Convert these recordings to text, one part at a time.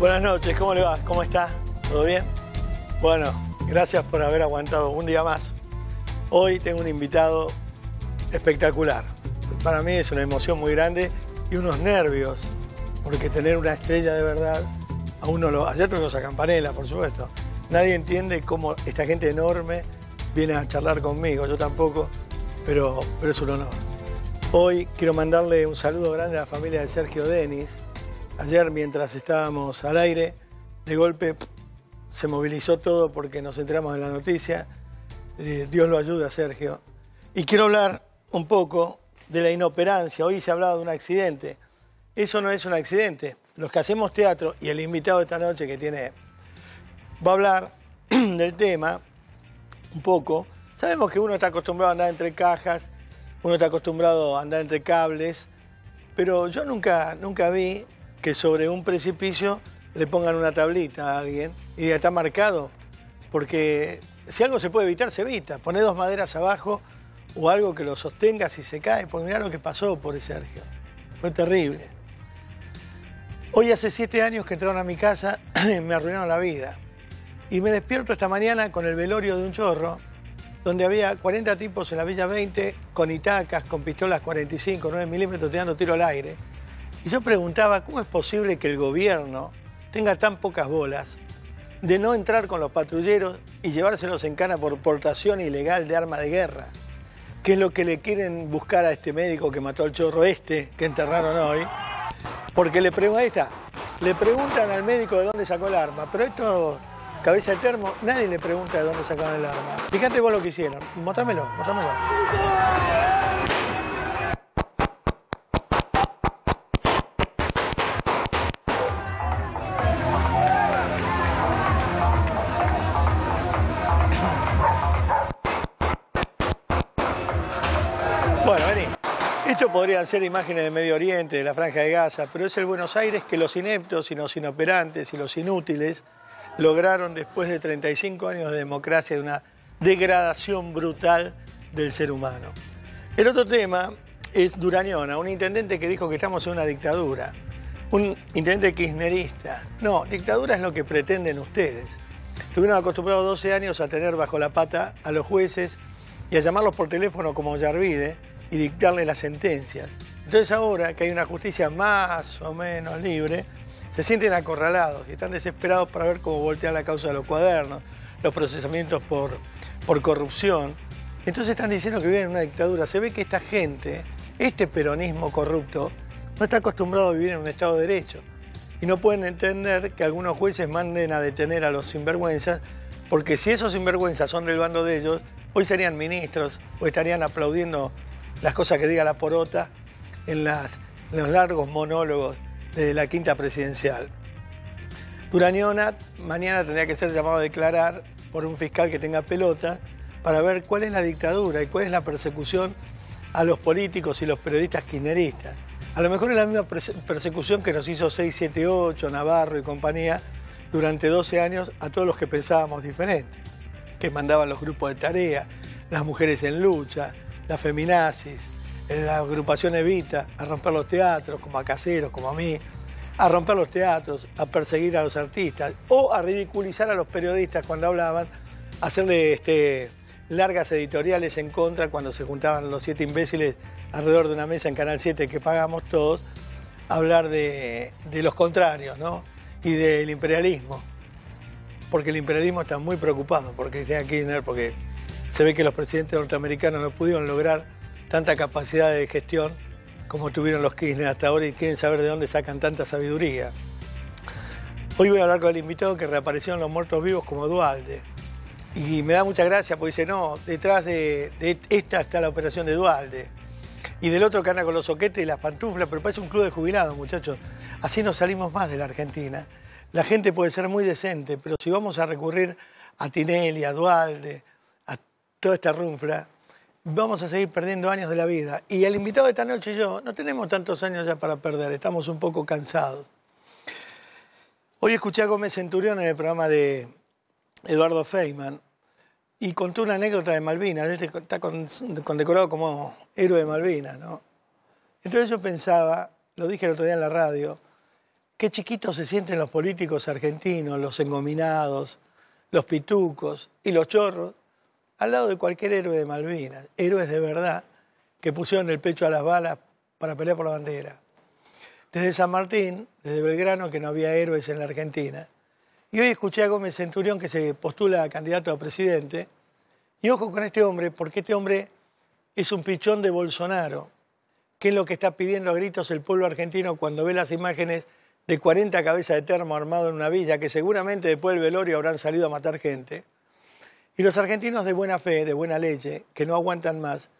Buenas noches, ¿cómo le va? ¿Cómo está? ¿Todo bien? Bueno, gracias por haber aguantado un día más. Hoy tengo un invitado espectacular. Para mí es una emoción muy grande y unos nervios, porque tener una estrella de verdad, a uno lo... Ayer tuvimos a campanela por supuesto. Nadie entiende cómo esta gente enorme viene a charlar conmigo, yo tampoco, pero, pero es un honor. Hoy quiero mandarle un saludo grande a la familia de Sergio Denis, Ayer, mientras estábamos al aire, de golpe se movilizó todo porque nos enteramos de la noticia. Eh, Dios lo ayuda, Sergio. Y quiero hablar un poco de la inoperancia. Hoy se ha hablado de un accidente. Eso no es un accidente. Los que hacemos teatro y el invitado de esta noche que tiene va a hablar del tema un poco. Sabemos que uno está acostumbrado a andar entre cajas, uno está acostumbrado a andar entre cables, pero yo nunca, nunca vi que sobre un precipicio le pongan una tablita a alguien y ya está marcado. Porque si algo se puede evitar, se evita. pone dos maderas abajo o algo que lo sostenga si se cae. Porque mirá lo que pasó, por Sergio. Fue terrible. Hoy hace siete años que entraron a mi casa y me arruinaron la vida. Y me despierto esta mañana con el velorio de un chorro, donde había 40 tipos en la Villa 20, con itacas, con pistolas 45, 9 milímetros, tirando tiro al aire. Y yo preguntaba, ¿cómo es posible que el gobierno tenga tan pocas bolas de no entrar con los patrulleros y llevárselos en cana por portación ilegal de arma de guerra? Que es lo que le quieren buscar a este médico que mató al chorro este, que enterraron hoy. Porque le preguntan, ahí está, le preguntan al médico de dónde sacó el arma, pero esto, cabeza de termo, nadie le pregunta de dónde sacaron el arma. Fíjate vos lo que hicieron, mostrámelo, mostrámelo. hacer imágenes de Medio Oriente, de la Franja de Gaza, pero es el Buenos Aires que los ineptos y los inoperantes y los inútiles lograron después de 35 años de democracia, de una degradación brutal del ser humano. El otro tema es Durañona, un intendente que dijo que estamos en una dictadura, un intendente kirchnerista. No, dictadura es lo que pretenden ustedes. Estuvieron acostumbrados 12 años a tener bajo la pata a los jueces y a llamarlos por teléfono como Yarvide y dictarle las sentencias. Entonces ahora que hay una justicia más o menos libre, se sienten acorralados y están desesperados para ver cómo voltean la causa de los cuadernos, los procesamientos por, por corrupción. Entonces están diciendo que viven en una dictadura. Se ve que esta gente, este peronismo corrupto, no está acostumbrado a vivir en un Estado de Derecho. Y no pueden entender que algunos jueces manden a detener a los sinvergüenzas, porque si esos sinvergüenzas son del bando de ellos, hoy serían ministros o estarían aplaudiendo las cosas que diga la porota en, los largos monólogos de la quinta presidencial. Durañona mañana tendría que ser llamado a declarar por un fiscal que tenga pelota para ver cuál es la dictadura y cuál es la persecución a los políticos y los periodistas kirchneristas. A lo mejor es la misma persecución que nos hizo 678, Navarro y compañía durante 12 años a todos los que pensábamos diferente, que mandaban los grupos de tarea, las mujeres en lucha, las feminazis, la agrupación Evita, a romper los teatros, como a caseros, como a mí, a romper los teatros, a perseguir a los artistas o a ridiculizar a los periodistas cuando hablaban, hacerle este, largas editoriales en contra cuando se juntaban los siete imbéciles alrededor de una mesa en Canal 7 que pagamos todos, hablar de, los contrarios ¿no? y del imperialismo. Porque el imperialismo está muy preocupado porque dice aquí, ah, porque se ve que los presidentes norteamericanos no pudieron lograr tanta capacidad de gestión como tuvieron los Kirchner hasta ahora y quieren saber de dónde sacan tanta sabiduría. Hoy voy a hablar con el invitado que reapareció en Los Muertos Vivos como Dualde. Y me da mucha gracia porque dice, no, detrás de, esta está la operación de Dualde. Y del otro que anda con los soquetes y las pantuflas, pero parece un club de jubilados, muchachos. Así no salimos más de la Argentina. La gente puede ser muy decente, pero si vamos a recurrir a Tinelli, a Dualde, toda esta runfla, vamos a seguir perdiendo años de la vida. Y el invitado de esta noche y yo no tenemos tantos años ya para perder, estamos un poco cansados. Hoy escuché a Gómez Centurión en el programa de Eduardo Feynman y contó una anécdota de Malvinas. Este está condecorado como héroe de Malvinas, Entonces yo pensaba, lo dije el otro día en la radio, qué chiquitos se sienten los políticos argentinos, los engominados, los pitucos y los chorros, al lado de cualquier héroe de Malvinas, héroes de verdad que pusieron el pecho a las balas para pelear por la bandera. Desde San Martín, desde Belgrano, que no había héroes en la Argentina. Y hoy escuché a Gómez Centurión que se postula a candidato a presidente. Y ojo con este hombre, porque este hombre es un pichón de Bolsonaro, que es lo que está pidiendo a gritos el pueblo argentino cuando ve las imágenes de 40 cabezas de termo armado en una villa, que seguramente después del velorio habrán salido a matar gente. Y los argentinos de buena fe, de buena leche, que no aguantan más,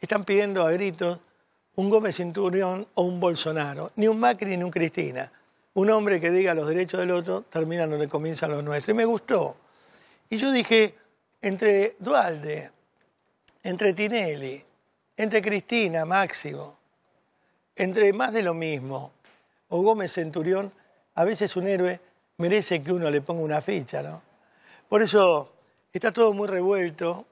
están pidiendo a gritos un Gómez Centurión o un Bolsonaro, ni un Macri ni un Cristina. Un hombre que diga los derechos del otro termina donde comienzan los nuestros. Y me gustó. Y yo dije, entre Dualde, entre Tinelli, entre Cristina, Máximo, entre más de lo mismo, o Gómez Centurión, a veces un héroe merece que uno le ponga una ficha, ¿no? Por eso Está todo muy revuelto.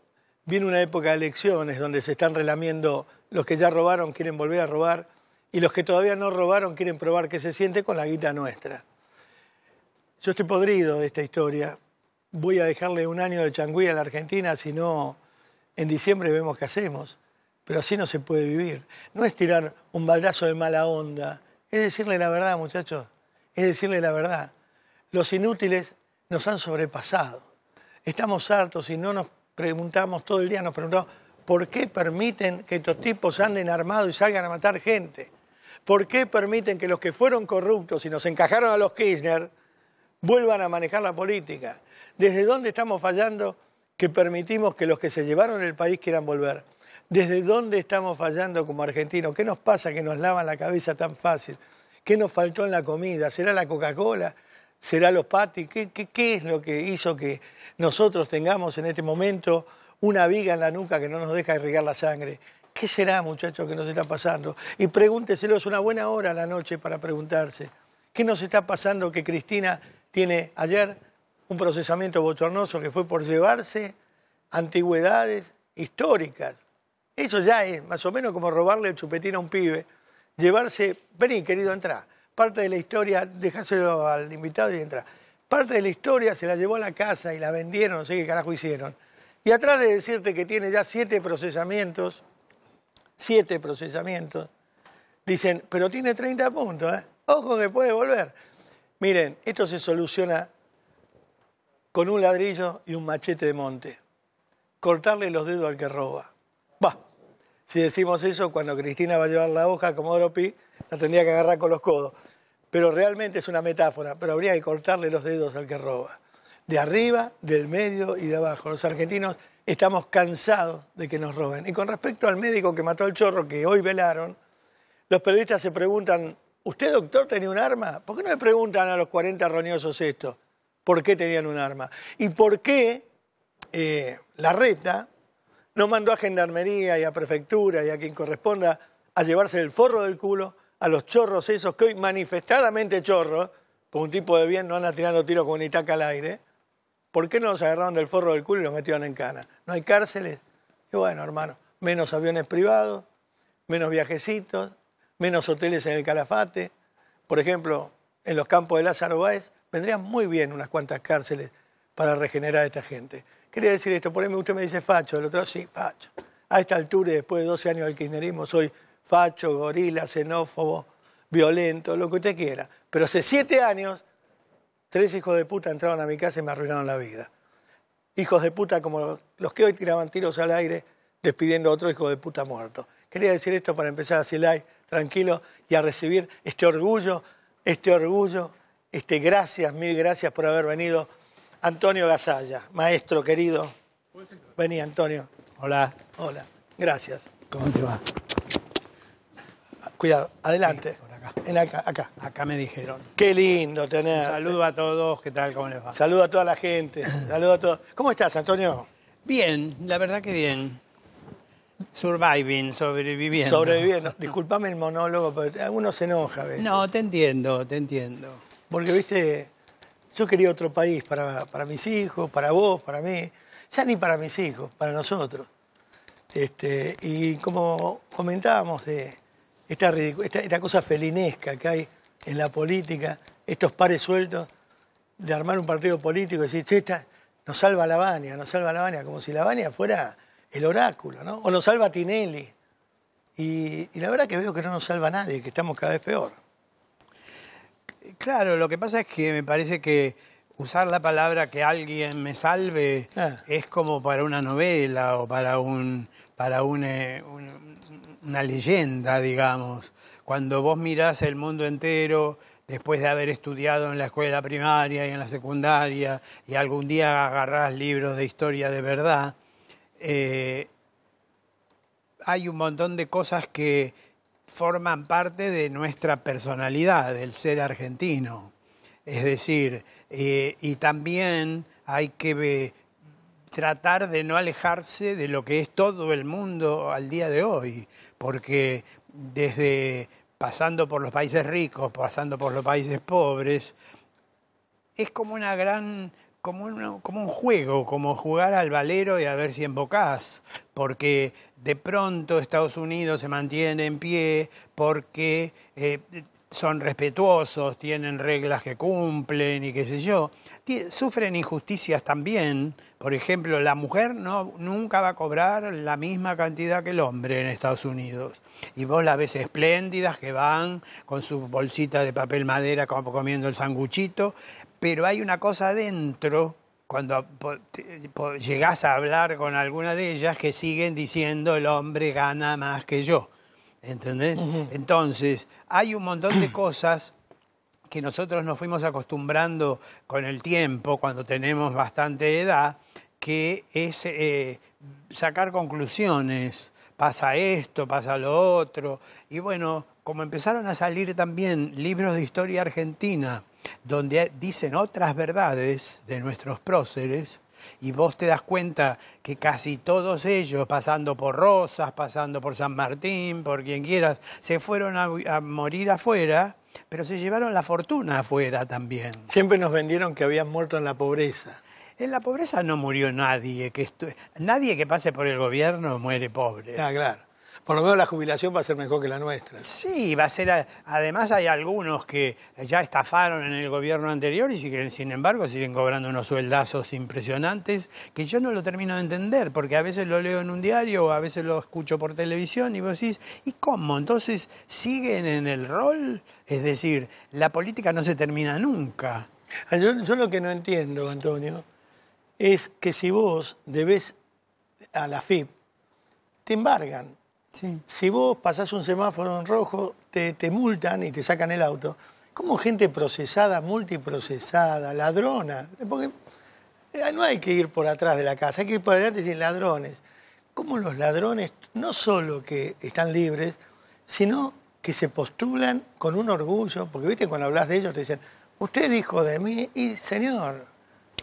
Viene una época de elecciones donde se están relamiendo los que ya robaron, quieren volver a robar, y los que todavía no robaron quieren probar qué se siente con la guita nuestra. Yo estoy podrido de esta historia. Voy a dejarle un año de changüí a la Argentina, si no, en diciembre vemos qué hacemos. Pero así no se puede vivir. No es tirar un baldazo de mala onda, es decirle la verdad, muchachos, es decirle la verdad. Los inútiles nos han sobrepasado estamos hartos y no nos preguntamos todo el día, nos preguntamos, ¿por qué permiten que estos tipos anden armados y salgan a matar gente? ¿Por qué permiten que los que fueron corruptos y nos encajaron a los Kirchner vuelvan a manejar la política? ¿Desde dónde estamos fallando que permitimos que los que se llevaron el país quieran volver? ¿Desde dónde estamos fallando como argentinos? ¿Qué nos pasa que nos lavan la cabeza tan fácil? ¿Qué nos faltó en la comida? ¿Será la Coca-Cola? será los Pati? ¿Qué, ¿Qué, es lo que hizo que nosotros tengamos en este momento una viga en la nuca que no nos deja irrigar la sangre? ¿Qué será, muchachos, que nos está pasando? Y pregúnteselo, es una buena hora la noche para preguntarse. ¿Qué nos está pasando que Cristina tiene ayer un procesamiento bochornoso que fue por llevarse antigüedades históricas? Eso ya es más o menos como robarle el chupetín a un pibe. Llevarse, vení querido, entra parte de la historia, dejáselo al invitado y entra. Parte de la historia se la llevó a la casa y la vendieron, no sé qué carajo hicieron. Y atrás de decirte que tiene ya siete procesamientos, siete procesamientos, dicen, pero tiene 30 puntos, ¿eh? ojo que puede volver. Miren, esto se soluciona con un ladrillo y un machete de monte. Cortarle los dedos al que roba. Va. Si decimos eso, cuando Cristina va a llevar la hoja como Dropi la tendría que agarrar con los codos pero realmente es una metáfora, pero habría que cortarle los dedos al que roba. De arriba, del medio y de abajo. Los argentinos estamos cansados de que nos roben. Y con respecto al médico que mató al chorro, que hoy velaron, los periodistas se preguntan, ¿usted doctor tenía un arma? ¿Por qué no le preguntan a los 40 roñosos esto? ¿Por qué tenían un arma? ¿Y por qué eh, la reta no mandó a Gendarmería y a Prefectura y a quien corresponda a llevarse el forro del culo? a los chorros esos que hoy manifestadamente chorros, por un tipo de bien no andan tirando tiros con itaca al aire, ¿por qué no los agarraron del forro del culo y los metieron en cana? ¿No hay cárceles? Y bueno, hermano, menos aviones privados, menos viajecitos, menos hoteles en el calafate. Por ejemplo, en los campos de Lázaro Báez vendrían muy bien unas cuantas cárceles para regenerar a esta gente. Quería decir esto, por ahí usted me dice facho, el otro sí, facho. A esta altura y después de 12 años del kirchnerismo soy facho, gorila, xenófobo, violento, lo que usted quiera. Pero hace siete años, tres hijos de puta entraron a mi casa y me arruinaron la vida. Hijos de puta como los que hoy tiraban tiros al aire despidiendo a otro hijo de puta muerto. Quería decir esto para empezar a like tranquilo y a recibir este orgullo, este orgullo, este gracias, mil gracias por haber venido. Antonio Gasalla, maestro querido. Vení, Antonio. Hola. Hola, gracias. ¿Cómo te va? Cuidado, adelante. acá. En acá, acá. me dijeron. Qué lindo tener. Saludo a todos, ¿qué tal? ¿Cómo les va? Saludo a toda la gente. Saludo a todos. ¿Cómo estás, Antonio? Bien, la verdad que bien. Surviving, sobreviviendo. Sobreviviendo. Disculpame el monólogo, pero uno se enoja a veces. No, te entiendo, te entiendo. Porque, viste, yo quería otro país para, para mis hijos, para vos, para mí. Ya ni para mis hijos, para nosotros. Este, y como comentábamos de esta, esta, cosa felinesca que hay en la política, estos pares sueltos, de armar un partido político y decir, che, esta, nos salva la Habana, nos salva la Habana, como si la Habana fuera el oráculo, ¿no? O nos salva Tinelli. Y, la verdad que veo que no nos salva nadie, que estamos cada vez peor. Claro, lo que pasa es que me parece que usar la palabra que alguien me salve ah. es como para una novela o para un para un, eh, una leyenda, digamos. Cuando vos mirás el mundo entero, después de haber estudiado en la escuela primaria y en la secundaria, y algún día agarrás libros de historia de verdad, eh, hay un montón de cosas que forman parte de nuestra personalidad, del ser argentino. Es decir, eh, y también hay que eh, tratar de no alejarse de lo que es todo el mundo al día de hoy porque desde pasando por los países ricos, pasando por los países pobres, es como una gran como un, juego, como jugar al valero y a ver si embocás, porque de pronto Estados Unidos se mantiene en pie, porque eh, son respetuosos, tienen reglas que cumplen y qué sé yo sufren injusticias también. Por ejemplo, la mujer no, nunca va a cobrar la misma cantidad que el hombre en Estados Unidos. Y vos las ves espléndidas que van con su bolsita de papel madera comiendo el sanguchito, pero hay una cosa adentro cuando llegás a hablar con alguna de ellas que siguen diciendo el hombre gana más que yo. ¿Entendés? Entonces, hay un montón de cosas que nosotros nos fuimos acostumbrando con el tiempo, cuando tenemos bastante edad, que es eh, sacar conclusiones, pasa esto, pasa lo otro, y bueno, como empezaron a salir también libros de historia argentina, donde dicen otras verdades de nuestros próceres, y vos te das cuenta que casi todos ellos, pasando por Rosas, pasando por San Martín, por quien quieras, se fueron a, morir afuera, pero se llevaron la fortuna afuera también. Siempre nos vendieron que habían muerto en la pobreza. En la pobreza no murió nadie, que nadie que pase por el gobierno muere pobre. Ah, claro por lo menos la jubilación va a ser mejor que la nuestra. Sí, va a ser. además, hay algunos que ya estafaron en el gobierno anterior y siguen, sin embargo siguen cobrando unos sueldazos impresionantes que yo no lo termino de entender, porque a veces lo leo en un diario o a veces lo escucho por televisión y vos decís, ¿y cómo? Entonces, ¿siguen en el rol? Es decir, la política no se termina nunca. Ah, yo, yo, lo que no entiendo, Antonio, es que si vos debes a la FIP, te embargan. Si vos pasás un semáforo en rojo, te, multan y te sacan el auto. ¿Cómo gente procesada, multiprocesada, ladrona? Porque eh, no hay que ir por atrás de la casa, hay que ir por adelante sin ladrones. ¿Cómo los ladrones no solo que están libres, sino que se postulan con un orgullo? Porque, viste, cuando hablas de ellos te dicen, usted dijo de mí y señor,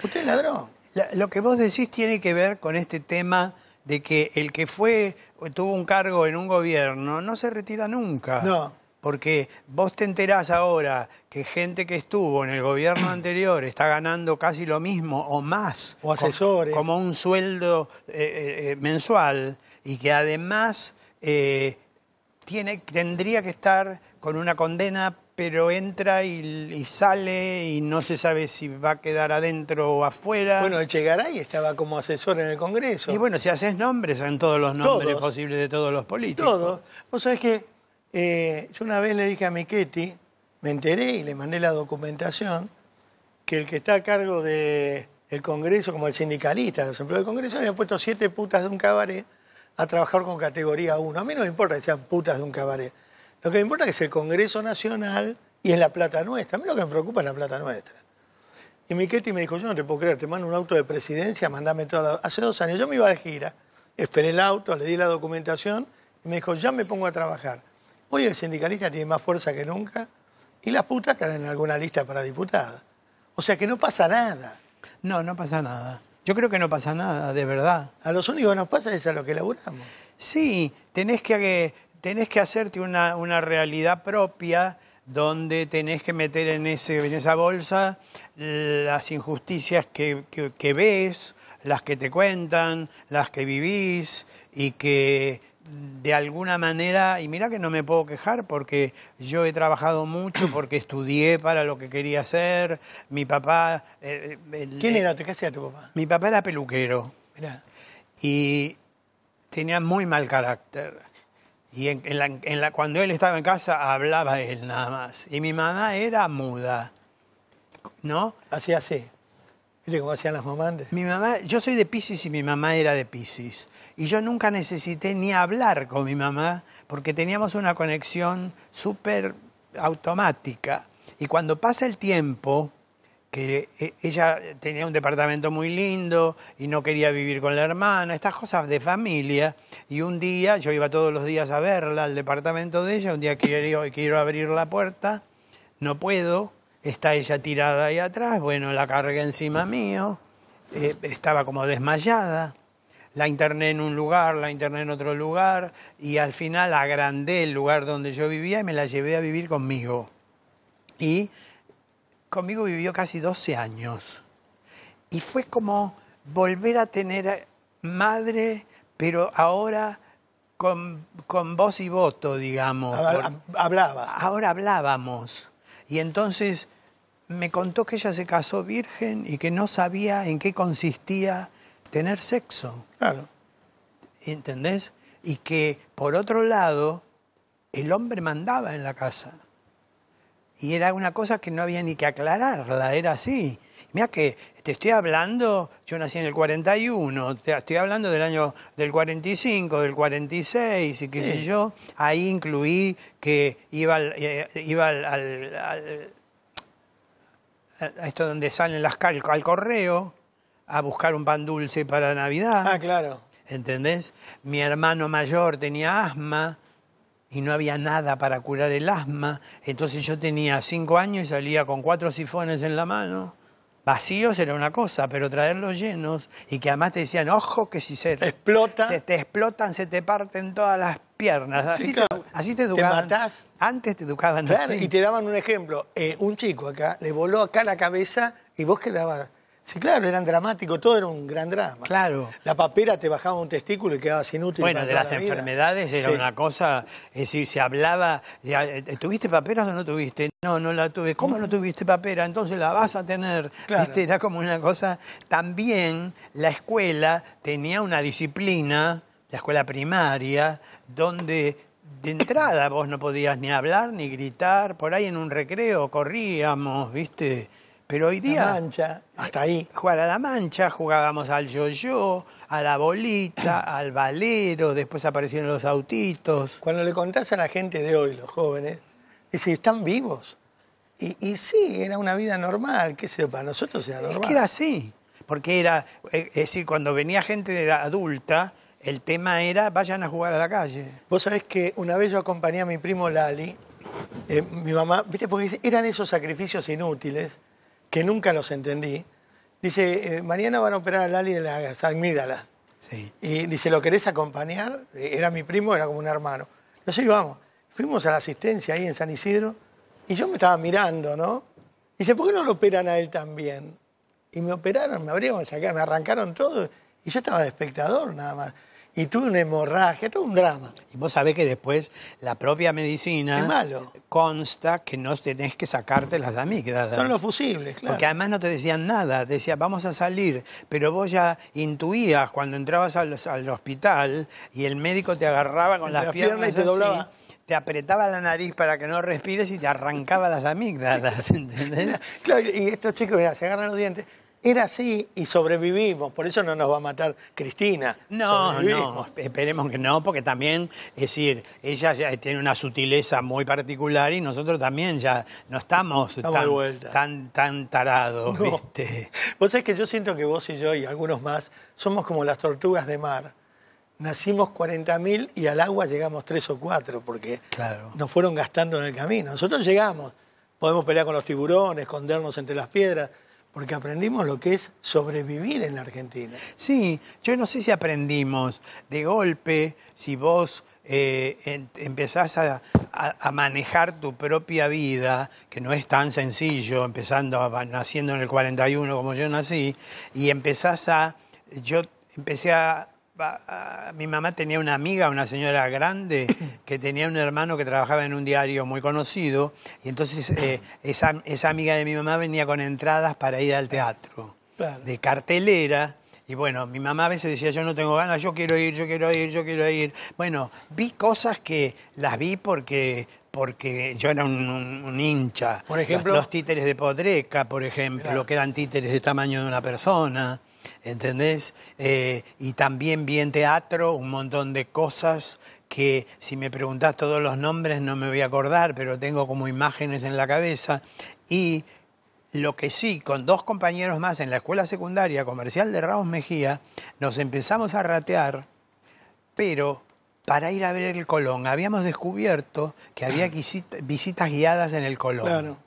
usted es ladrón. lo que vos decís tiene que ver con este tema de que el que fue, tuvo un cargo en un gobierno, no se retira nunca. No. Porque vos te enterás ahora que gente que estuvo en el gobierno anterior está ganando casi lo mismo o más. O asesores. como un sueldo eh, eh, eh, mensual y que además tiene, tendría que estar con una condena pero entra y, sale y no se sabe si va a quedar adentro o afuera. Bueno, y estaba como asesor en el Congreso. Y bueno, si haces nombres, en todos los nombres posibles de todos los políticos. Todos. Vos sabés que eh, yo una vez le dije a Miquetti, me enteré y le mandé la documentación, que el que está a cargo del Congreso, como el sindicalista el los del Congreso, había puesto siete putas de un cabaret a trabajar con categoría 1. A mí no me importa que sean putas de un cabaret lo que me importa es el Congreso Nacional y es la plata nuestra. A mí lo que me preocupa es la plata nuestra. Y Miquetti me dijo, yo no te puedo creer, te mando un auto de presidencia, mandame todo. La... Hace dos años yo me iba de gira, esperé el auto, le di la documentación y me dijo, ya me pongo a trabajar. Hoy el sindicalista tiene más fuerza que nunca y las putas están en alguna lista para diputada. O sea que no pasa nada. No, no pasa nada. Yo creo que no pasa nada, de verdad. A los únicos que nos pasa es a los que laburamos. Sí, tenés que tenés que hacerte una, realidad propia donde tenés que meter en, ese, en esa bolsa las injusticias que, ves, las que te cuentan, las que vivís y que de alguna manera, y mira que no me puedo quejar porque yo he trabajado mucho, porque estudié para lo que quería hacer, mi papá... Eh, eh, ¿Quién eh, era? ¿Qué hacía tu papá? Mi papá era peluquero, y tenía muy mal carácter y en, la, cuando él estaba en casa hablaba él nada más. Y mi mamá era muda. ¿No? Así, así. ¿Viste cómo hacían las mamás Mi mamá, yo soy de Pisces y mi mamá era de Pisces. Y yo nunca necesité ni hablar con mi mamá porque teníamos una conexión súper automática. Y cuando pasa el tiempo, que eh, ella tenía un departamento muy lindo y no quería vivir con la hermana, estas cosas de familia. Y un día, yo iba todos los días a verla al departamento de ella, un día quiero, quiero abrir la puerta, no puedo, está ella tirada ahí atrás, bueno, la cargué encima mío, eh, estaba como desmayada. La interné en un lugar, la interné en otro lugar y al final agrandé el lugar donde yo vivía y me la llevé a vivir conmigo. Y conmigo vivió casi 12 años y fue como volver a tener madre, pero ahora con, con voz y voto, digamos. hablaba. Ahora hablábamos. Y entonces me contó que ella se casó virgen y que no sabía en qué consistía tener sexo. Claro. ¿Entendés? Y que, por otro lado, el hombre mandaba en la casa. Y era una cosa que no había ni que aclararla, era así. Mira que te estoy hablando, yo nací en el 41, te estoy hablando del año del 45, del 46 y qué sé yo. Ahí incluí que iba, al, eh, iba a esto donde salen las cal, al correo a buscar un pan dulce para Navidad. Ah, claro. ¿Entendés? Mi hermano mayor tenía asma y no había nada para curar el asma. Entonces yo tenía cinco años y salía con cuatro sifones en la mano. Vacíos era una cosa, pero traerlos llenos y que además te decían, ojo, que si se explota, se te explotan, se te parten todas las piernas. Así, te, educaban. Antes te educaban Y te daban un ejemplo. Eh, un chico acá le voló acá la cabeza y vos quedabas Sí, claro, eran dramáticos, todo era un gran drama. Claro. La papera te bajaba un testículo y quedabas inútil. Bueno, de las enfermedades era una cosa, es eh, decir, se hablaba, eh, eh, ¿tuviste papera o no tuviste? No, no la tuve. ¿Cómo no tuviste papera? Entonces la vas a tener. ¿Viste? Era como una cosa. También la escuela tenía una disciplina, la escuela primaria, donde de entrada vos no podías ni hablar ni gritar, por ahí en un recreo corríamos, ¿viste? Pero hoy día... La mancha, hasta ahí. Jugar a la mancha, jugábamos al yo-yo, a la bolita, al valero, después aparecieron los autitos. Cuando le contás a la gente de hoy, los jóvenes, dice, están vivos. Y, sí, era una vida normal, qué sé para nosotros era normal. Es era así, porque era, eh, es decir, cuando venía gente de adulta, el tema era, vayan a jugar a la calle. Vos sabés que una vez yo acompañé a mi primo Lali, eh, mi mamá, ¿viste? Porque eran esos sacrificios inútiles que nunca los entendí, dice, eh, mañana van a operar a ali de las amígdalas. Sí. Y dice, ¿lo querés acompañar? Eh, era mi primo, era como un hermano. Entonces íbamos, fuimos a la asistencia ahí en San Isidro y yo me estaba mirando, ¿no? dice, ¿por qué no lo operan a él también? Y me operaron, me abrieron, me arrancaron todo y yo estaba de espectador nada más y tuve una hemorragia, todo un drama. Y vos sabés que después la propia medicina consta que no tenés que sacarte las amígdalas. Son los fusibles, claro. Porque además no te decían nada, decían vamos a salir, pero vos ya intuías cuando entrabas al, hospital y el médico te agarraba con las, piernas, y te doblaba te apretaba la nariz para que no respires y te arrancaba las amígdalas, ¿entendés? Claro, y estos chicos, mira, se agarran los dientes, era así y sobrevivimos, por eso no nos va a matar Cristina. No, no, esperemos que no, porque también, es decir, ella ya tiene una sutileza muy particular y nosotros también ya no estamos, tan, tan, tarados, ¿viste? Vos sabés que yo siento que vos y yo y algunos más somos como las tortugas de mar. Nacimos 40.000 y al agua llegamos tres o cuatro porque nos fueron gastando en el camino. Nosotros llegamos, podemos pelear con los tiburones, escondernos entre las piedras, porque aprendimos lo que es sobrevivir en la Argentina. Sí, yo no sé si aprendimos de golpe, si vos eh, empezás a, manejar tu propia vida, que no es tan sencillo, empezando, a, naciendo en el 41 como yo nací, y empezás a, yo empecé a mi mamá tenía una amiga, una señora grande, que tenía un hermano que trabajaba en un diario muy conocido, y entonces eh, esa, esa, amiga de mi mamá venía con entradas para ir al teatro, de cartelera. Y bueno, mi mamá a veces decía, yo no tengo ganas, yo quiero ir, yo quiero ir, yo quiero ir. Bueno, vi cosas que las vi porque porque yo era un, hincha. Por ejemplo. Los, títeres de Podreca, por ejemplo, que eran títeres de tamaño de una persona. ¿entendés? Eh, y también vi en teatro un montón de cosas que si me preguntás todos los nombres no me voy a acordar, pero tengo como imágenes en la cabeza. Y lo que sí, con dos compañeros más en la escuela secundaria comercial de Ramos Mejía, nos empezamos a ratear, pero para ir a ver el Colón. Habíamos descubierto que había visitas guiadas en el Colón.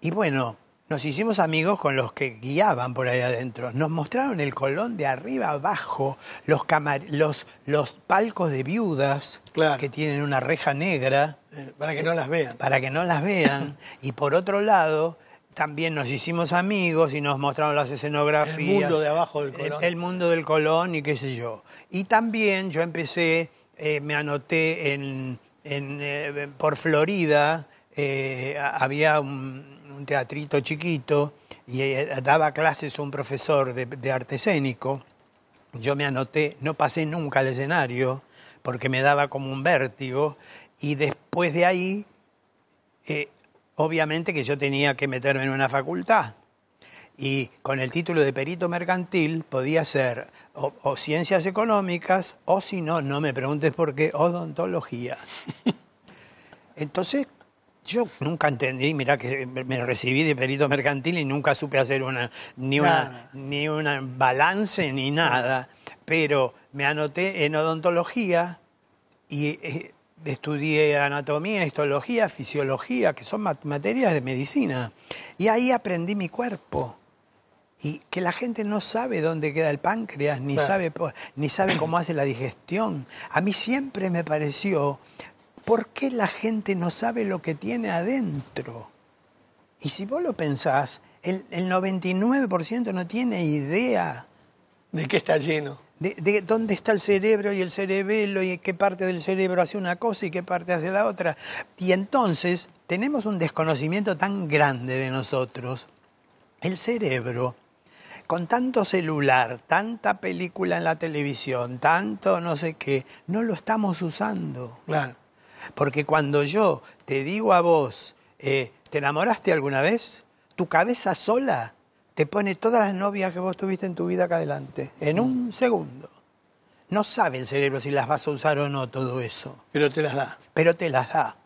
Y bueno, nos hicimos amigos con los que guiaban por ahí adentro. Nos mostraron el colón de arriba abajo, los, los, los palcos de viudas que tienen una reja negra. Eh, para que no las vean. Para que no las vean. y por otro lado, también nos hicimos amigos y nos mostraron las escenografías. El mundo de abajo del Colón. El, mundo del Colón y qué sé yo. Y también yo empecé, eh, me anoté en, eh, por Florida, había un, teatrito chiquito y eh, daba clases un profesor de, arte escénico. Yo me anoté, no pasé nunca al escenario porque me daba como un vértigo y después de ahí, eh, obviamente que yo tenía que meterme en una facultad y con el título de perito mercantil podía ser o, o ciencias económicas o si no, no me preguntes por qué, odontología. Entonces yo nunca entendí, mirá que me recibí de perito mercantil y nunca supe hacer una, ni, un ni balance ni nada, pero me anoté en odontología y eh, estudié anatomía, histología, fisiología, que son materias de medicina. Y ahí aprendí mi cuerpo. Y que la gente no sabe dónde queda el páncreas, ni, sabe, ni sabe cómo hace la digestión. A mí siempre me pareció ¿por qué la gente no sabe lo que tiene adentro? Y si vos lo pensás, el, el 99% no tiene idea. ¿De qué está lleno? De, de, dónde está el cerebro y el cerebelo y qué parte del cerebro hace una cosa y qué parte hace la otra. Y entonces tenemos un desconocimiento tan grande de nosotros. El cerebro, con tanto celular, tanta película en la televisión, tanto no sé qué, no lo estamos usando. Claro. Porque cuando yo te digo a vos, eh, ¿te enamoraste alguna vez? Tu cabeza sola te pone todas las novias que vos tuviste en tu vida acá adelante, en un mm. segundo. No sabe el cerebro si las vas a usar o no todo eso. Pero te las da. Pero te las da.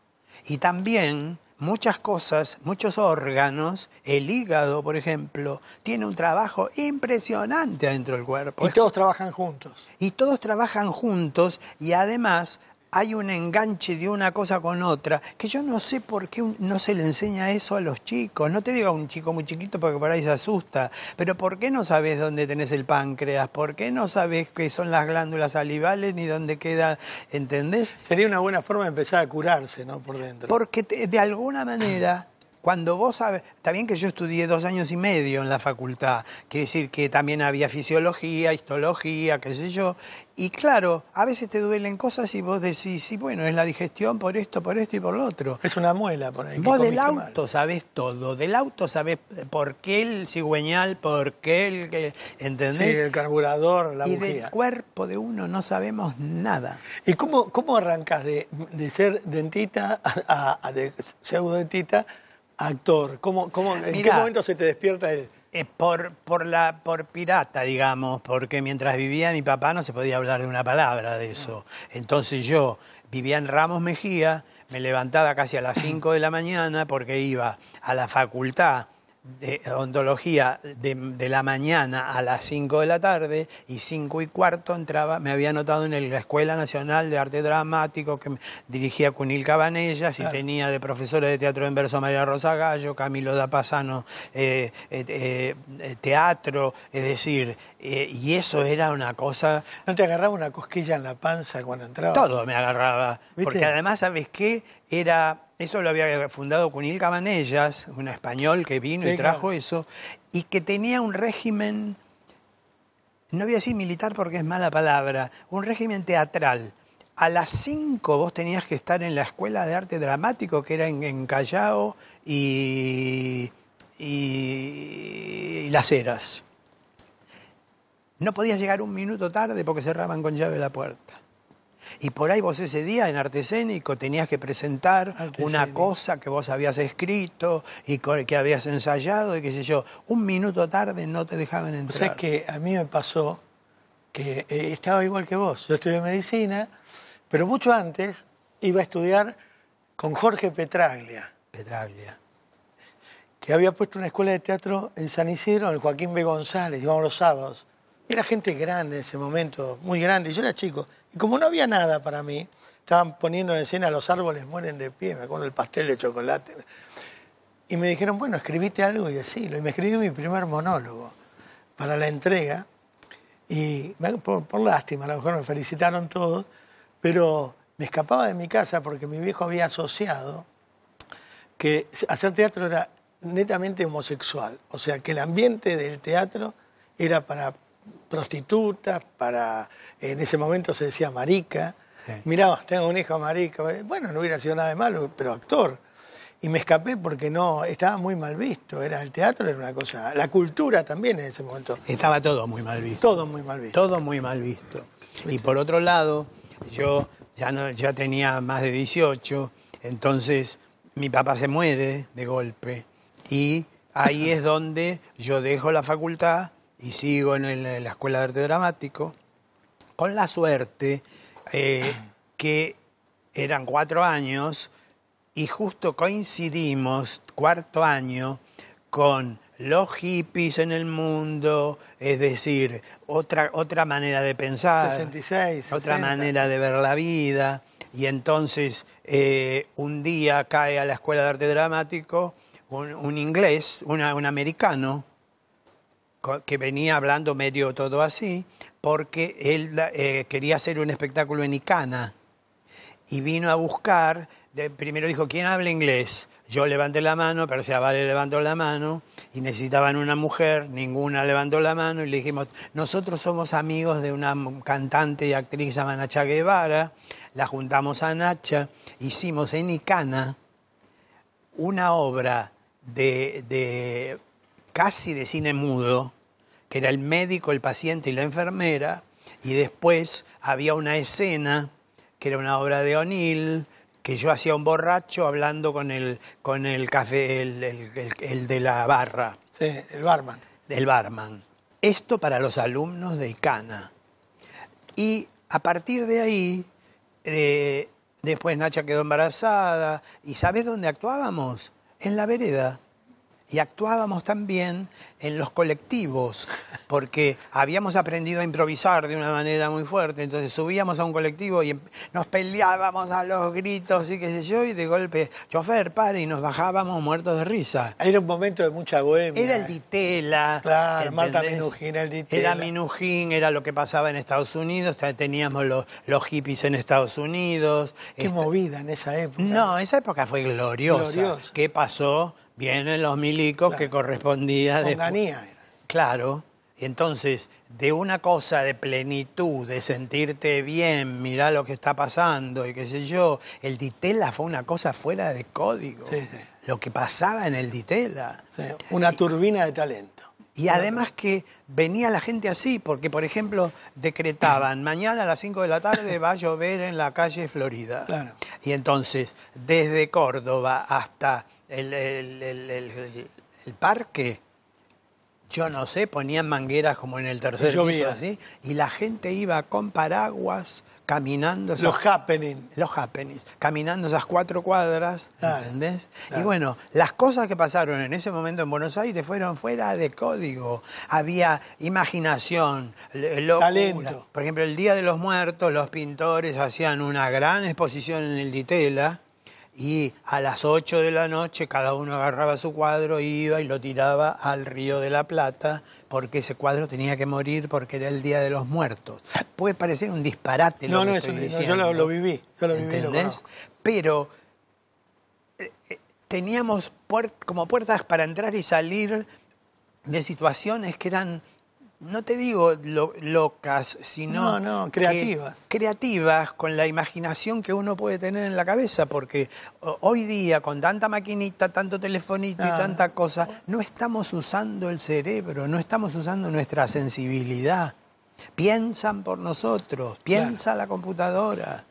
Y también muchas cosas, muchos órganos, el hígado, por ejemplo, tiene un trabajo impresionante adentro del cuerpo. Y todos trabajan juntos. Y todos trabajan juntos y además hay un enganche de una cosa con otra, que yo no sé por qué no se le enseña eso a los chicos. No te digo a un chico muy chiquito porque por ahí se asusta, pero ¿por qué no sabes dónde tenés el páncreas? ¿Por qué no sabes qué son las glándulas salivales ni dónde queda? ¿Entendés? Sería una buena forma de empezar a curarse, ¿no? Por dentro. Porque de alguna manera cuando vos sabes, está bien que yo estudié dos años y medio en la facultad, quiere decir que también había fisiología, histología, qué sé yo, y claro, a veces te duelen cosas y vos decís, sí, bueno, es la digestión por esto, por esto y por lo otro. Es una muela por ahí. Vos del auto sabés todo, del auto sabés por qué el cigüeñal, por qué el... ¿Entendés? Sí, el carburador, la y Y del cuerpo de uno no sabemos nada. ¿Y cómo, cómo arrancas de, ser dentista a, a, a actor. ¿Cómo, en qué momento se te despierta él? Eh, por, por, la, por pirata, digamos, porque mientras vivía mi papá no se podía hablar de una palabra de eso. Entonces yo vivía en Ramos Mejía, me levantaba casi a las 5 de la mañana porque iba a la facultad de ontología de, la mañana a las 5 de la tarde y 5 y cuarto entraba, me había anotado en la Escuela Nacional de Arte Dramático que dirigía Cunil Cabanellas y tenía de profesores de teatro en verso María Rosa Gallo, Camilo da eh, eh, eh, eh, teatro, es decir, y eso era una cosa... ¿No te agarraba una cosquilla en la panza cuando entraba Todo me agarraba, porque además, ¿sabes qué? era, eso lo había fundado Cunil Cabanellas, un español que vino y trajo eso, y que tenía un régimen, no voy a decir militar porque es mala palabra, un régimen teatral. A las 5 vos tenías que estar en la Escuela de Arte Dramático, que era en, Callao y, y Las Heras. No podías llegar un minuto tarde porque cerraban con llave la puerta. Y por ahí vos ese día en artesénico tenías que presentar una cosa que vos habías escrito y que habías ensayado y qué sé yo. Un minuto tarde no te dejaban entrar. O sea, que a mí me pasó que eh, estaba igual que vos. Yo estudié medicina, pero mucho antes iba a estudiar con Jorge Petraglia. Petraglia. Que había puesto una escuela de teatro en San Isidro, en el Joaquín B. González, íbamos los sábados. Era gente grande en ese momento, muy grande, yo era chico. Y como no había nada para mí, estaban poniendo en escena los árboles mueren de pie, me acuerdo el pastel de chocolate. Y me dijeron, bueno, escribiste algo y decílo. Y me escribí mi primer monólogo para la entrega. Y por lástima, a lo mejor me felicitaron todos, pero me escapaba de mi casa porque mi viejo había asociado que hacer teatro era netamente homosexual. O sea, que el ambiente del teatro era para prostitutas, para en ese momento se decía marica. miraba tengo un hijo marica. Bueno, no hubiera sido nada de malo, pero actor. Y me escapé porque no, estaba muy mal visto. Era el teatro, era una cosa. La cultura también en ese momento. Estaba todo muy mal visto. Todo muy mal visto. Todo muy mal visto. Y por otro lado, yo ya, no, ya tenía más de 18, entonces mi papá se muere de golpe. Y ahí es donde yo dejo la facultad y sigo en la Escuela de Arte Dramático con la suerte eh, que eran cuatro años y justo coincidimos, cuarto año, con los hippies en el mundo, es decir, otra, otra manera de pensar, otra manera de ver la vida. Y entonces eh, un día cae a la Escuela de Arte Dramático un, inglés, un americano, que venía hablando medio todo así, porque él eh, quería hacer un espectáculo en Icana y vino a buscar, primero dijo, ¿quién habla inglés? Yo levanté la mano, se Vale levantó la mano y necesitaban una mujer, ninguna levantó la mano y le dijimos, nosotros somos amigos de una cantante y actriz llamada Nacha Guevara, la juntamos a Nacha, hicimos en Icana una obra de casi de cine mudo, que era el médico, el paciente y la enfermera, y después había una escena que era una obra de O'Neill, que yo hacía un borracho hablando con el, café, el, de la barra. Sí, el barman. El barman. Esto para los alumnos de Icana. Y a partir de ahí, eh, después Nacha quedó embarazada. ¿Y sabes dónde actuábamos? En la vereda y actuábamos también en los colectivos, porque habíamos aprendido a improvisar de una manera muy fuerte, entonces subíamos a un colectivo y em, nos peleábamos a los gritos y qué sé yo, y de golpe, chofer, pare, y nos bajábamos muertos de risa. Era un momento de mucha bohemia. Era el Ditela. Claro, Marta Minujín, el Ditela. Era Minujín, era lo que pasaba en Estados Unidos, teníamos los, hippies en Estados Unidos. Qué este movida en esa época. No, esa época fue gloriosa. ¿Qué pasó? Vienen los milicos que correspondía de. Era. Claro. Entonces, de una cosa de plenitud, de sentirte bien, mirá lo que está pasando y qué sé yo, el Ditela fue una cosa fuera de código. Sí, sí. Lo que pasaba en el Ditela. una turbina de talento. Y además que venía la gente así, porque por ejemplo decretaban, mañana a las 5 de la tarde va a llover en la calle Florida. Claro. Y entonces, desde Córdoba hasta el, el, parque, yo no sé, ponían mangueras como en el tercer piso, así, y la gente iba con paraguas caminando... Los happenings. Los happenings, caminando esas cuatro cuadras, ¿entendés? Y bueno, las cosas que pasaron en ese momento en Buenos Aires fueron fuera de código. Había imaginación, locura. Talento. Por ejemplo, el Día de los Muertos, los pintores hacían una gran exposición en el Ditela, y a las 8 de la noche cada uno agarraba su cuadro, iba y lo tiraba al río de la Plata, porque ese cuadro tenía que morir porque era el Día de los Muertos. Puede parecer un disparate no, lo no, que eso, No, yo lo, viví, yo lo viví, Pero eh, eh, teníamos como puertas para entrar y salir de situaciones que eran no te digo locas, sino no, creativas. creativas con la imaginación que uno puede tener en la cabeza, porque hoy día con tanta maquinita, tanto telefonito y tanta cosa, no estamos usando el cerebro, no estamos usando nuestra sensibilidad. Piensan por nosotros, piensa la computadora.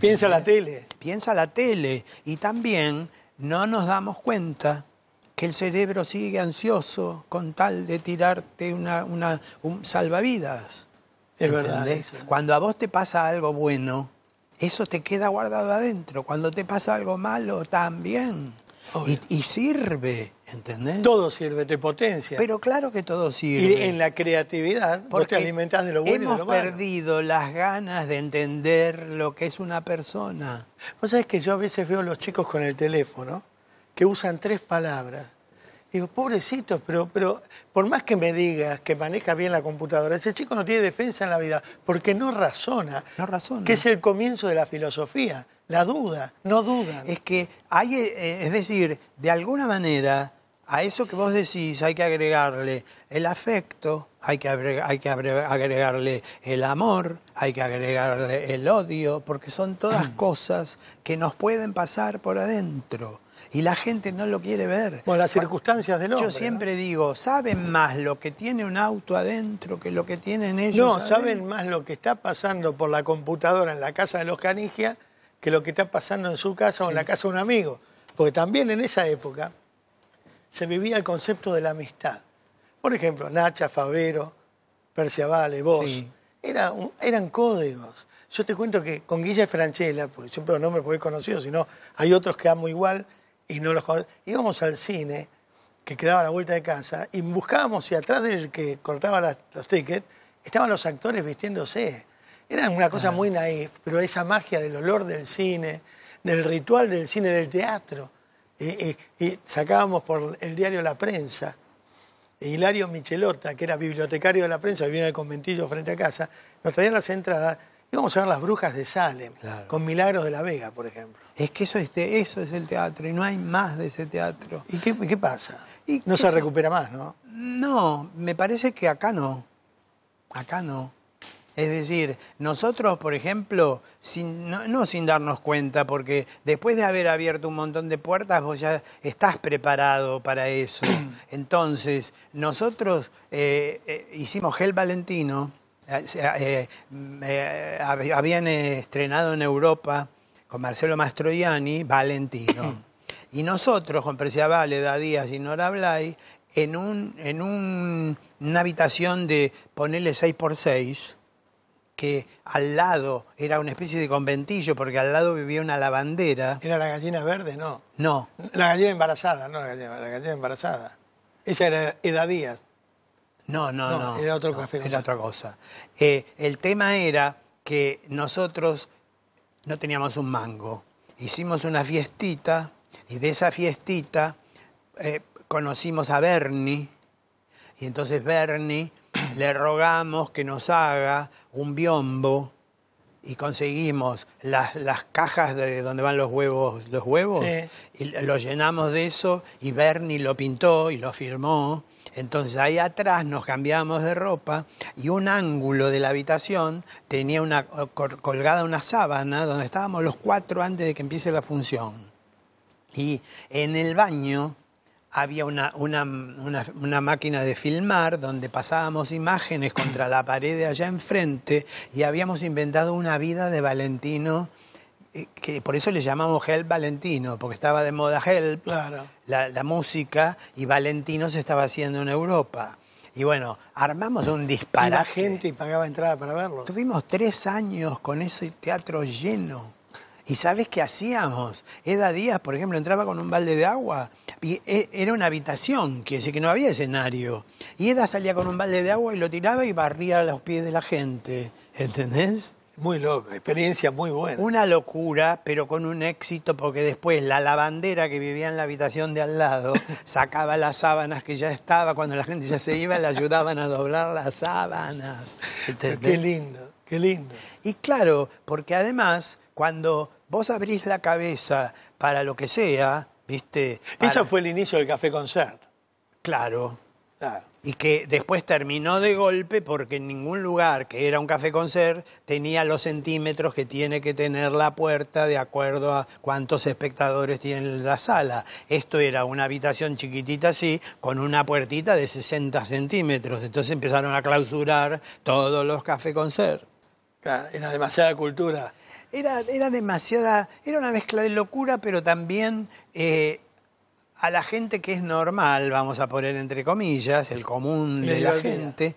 Piensa la tele. Piensa la tele. Y también no nos damos cuenta que el cerebro sigue ansioso con tal de tirarte una, una un salvavidas. Es verdad. Cuando a vos te pasa algo bueno, eso te queda guardado adentro. Cuando te pasa algo malo, también. Y, sirve, ¿entendés? Todo sirve, te potencia. Pero claro que todo sirve. Y en la creatividad, Porque vos te de lo bueno. Hemos y lo malo. perdido las ganas de entender lo que es una persona. Vos sabés que yo a veces veo a los chicos con el teléfono que usan tres palabras. Digo, pobrecitos, pero, pero por más que me digas que maneja bien la computadora, ese chico no tiene defensa en la vida porque no razona. No razona. Que es el comienzo de la filosofía, la duda, no duda. Es que hay, eh, es decir, de alguna manera, a eso que vos decís hay que agregarle el afecto, hay que, hay que agregarle el amor, hay que agregarle el odio, porque son todas cosas que nos pueden pasar por adentro. Y la gente no lo quiere ver. Bueno, las circunstancias del hombre. Yo siempre digo, saben más lo que tiene un auto adentro que lo que tienen ellos. No, ¿saben? más lo que está pasando por la computadora en la casa de los Canigia que lo que está pasando en su casa o en la casa de un amigo. Porque también en esa época se vivía el concepto de la amistad. Por ejemplo, Nacha, Favero, Persia Vale, vos. eran códigos. Yo te cuento que con Guilla Franchella, porque yo los nombres porque es conocido, sino hay otros que amo igual, y no los Íbamos al cine, que quedaba a la vuelta de casa, y buscábamos, si atrás del que cortaba los tickets, estaban los actores vistiéndose. Era una cosa muy naif, pero esa magia del olor del cine, del ritual del cine, del teatro. Y, sacábamos por el diario La Prensa. E Hilario Michelota, que era bibliotecario de la prensa, vivía en el conventillo frente a casa, nos traía las entradas vamos a ver las brujas de Salem, con Milagros de la Vega, por ejemplo. Es que eso es, eso es el teatro y no hay más de ese teatro. ¿Y qué, pasa? no se recupera más, ¿no? No, me parece que acá no. Acá no. Es decir, nosotros, por ejemplo, sin, no, sin darnos cuenta, porque después de haber abierto un montón de puertas, vos ya estás preparado para eso. Entonces, nosotros eh, eh, hicimos Gel Valentino, eh, eh, eh, mm, habían estrenado en Europa con Marcelo Mastroianni, Valentino. y nosotros, con Precia Edadías Díaz y Nora Blay, en, un, en un, una habitación de ponerle 6x6, que al lado era una especie de conventillo, porque al lado vivía una lavandera. ¿Era la gallina verde? No. No. La gallina embarazada, no la gallina, la gallina embarazada. Esa era Edadías. No, no, no. era otro café. era otra cosa. Eh, el tema era que nosotros no teníamos un mango. Hicimos una fiestita y de esa fiestita eh, conocimos a Bernie y entonces Bernie le rogamos que nos haga un biombo y conseguimos las, las cajas de donde van los huevos, los huevos sí. y lo llenamos de eso y Bernie lo pintó y lo firmó entonces ahí atrás nos cambiábamos de ropa y un ángulo de la habitación tenía una, colgada una sábana donde estábamos los cuatro antes de que empiece la función. Y en el baño había una, una, una, una, máquina de filmar donde pasábamos imágenes contra la pared de allá enfrente y habíamos inventado una vida de Valentino por eso le llamamos Help Valentino, porque estaba de moda Help, claro. la, música, y Valentino se estaba haciendo en Europa. Y bueno, armamos un disparaje. la gente y pagaba entrada para verlo. Tuvimos tres años con ese teatro lleno. ¿Y sabes qué hacíamos? Eda Díaz, por ejemplo, entraba con un balde de agua y eh, era una habitación, quiere decir que no había escenario. Y Eda salía con un balde de agua y lo tiraba y barría a los pies de la gente, ¿entendés? Muy loco, experiencia muy buena. Una locura, pero con un éxito, porque después la lavandera que vivía en la habitación de al lado sacaba las sábanas que ya estaba, cuando la gente ya se iba, le ayudaban a doblar las sábanas. Qué lindo, qué lindo. Y claro, porque además, cuando vos abrís la cabeza para lo que sea, ¿viste? Eso fue el inicio del Café Concert. Claro, y que después terminó de golpe porque en ningún lugar que era un café con ser tenía los centímetros que tiene que tener la puerta de acuerdo a cuántos espectadores tiene la sala. Esto era una habitación chiquitita así, con una puertita de 60 centímetros. Entonces empezaron a clausurar todos los café concert. Claro, era demasiada cultura. Era, era demasiada, era una mezcla de locura, pero también eh, a la gente que es normal, vamos a poner entre comillas, el común de la gente,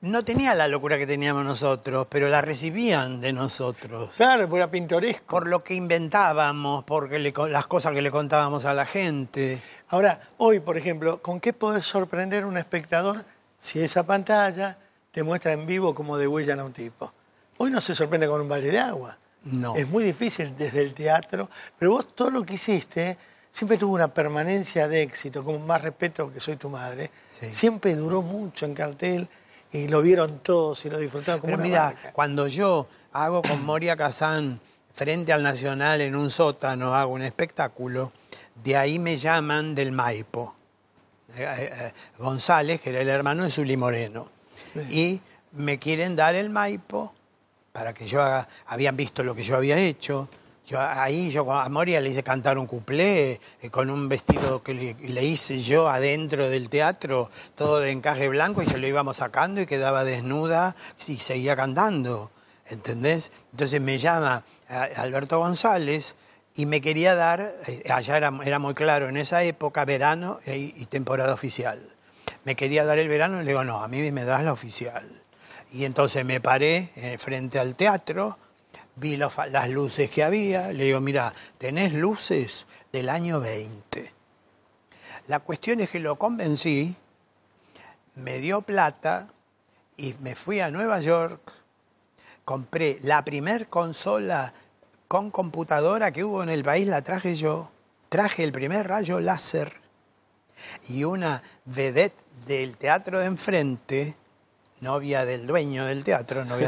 no tenía la locura que teníamos nosotros, pero la recibían de nosotros. Claro, era pintoresco. Por lo que inventábamos, por las cosas que le contábamos a la gente. Ahora, hoy, por ejemplo, ¿con qué podés sorprender a un espectador si esa pantalla te muestra en vivo cómo degüellan a un tipo? Hoy no se sorprende con un valle de agua. No. Es muy difícil desde el teatro, pero vos todo lo que hiciste siempre tuvo una permanencia de éxito, con más respeto que soy tu madre. Siempre duró mucho en cartel y lo vieron todos y lo disfrutaron como Pero mira, cuando yo hago con Moria Kazán frente al Nacional en un sótano, hago un espectáculo, de ahí me llaman del Maipo. Eh, eh, eh, González, que era el hermano de Zulí Moreno. Y me quieren dar el Maipo para que yo haga, habían visto lo que yo había hecho yo, ahí yo a Moria le hice cantar un cuplé eh, con un vestido que le, hice yo adentro del teatro, todo de encaje blanco, y se lo íbamos sacando y quedaba desnuda y seguía cantando. ¿Entendés? Entonces me llama eh, Alberto González y me quería dar, eh, allá era, muy claro en esa época, verano y, temporada oficial. Me quería dar el verano y le digo, no, a mí me das la oficial. Y entonces me paré frente al teatro vi las luces que había, le digo, mira, tenés luces del año 20. La cuestión es que lo convencí, me dio plata y me fui a Nueva York, compré la primer consola con computadora que hubo en el país, la traje yo, traje el primer rayo láser y una vedette del teatro de enfrente, novia del dueño del teatro, no voy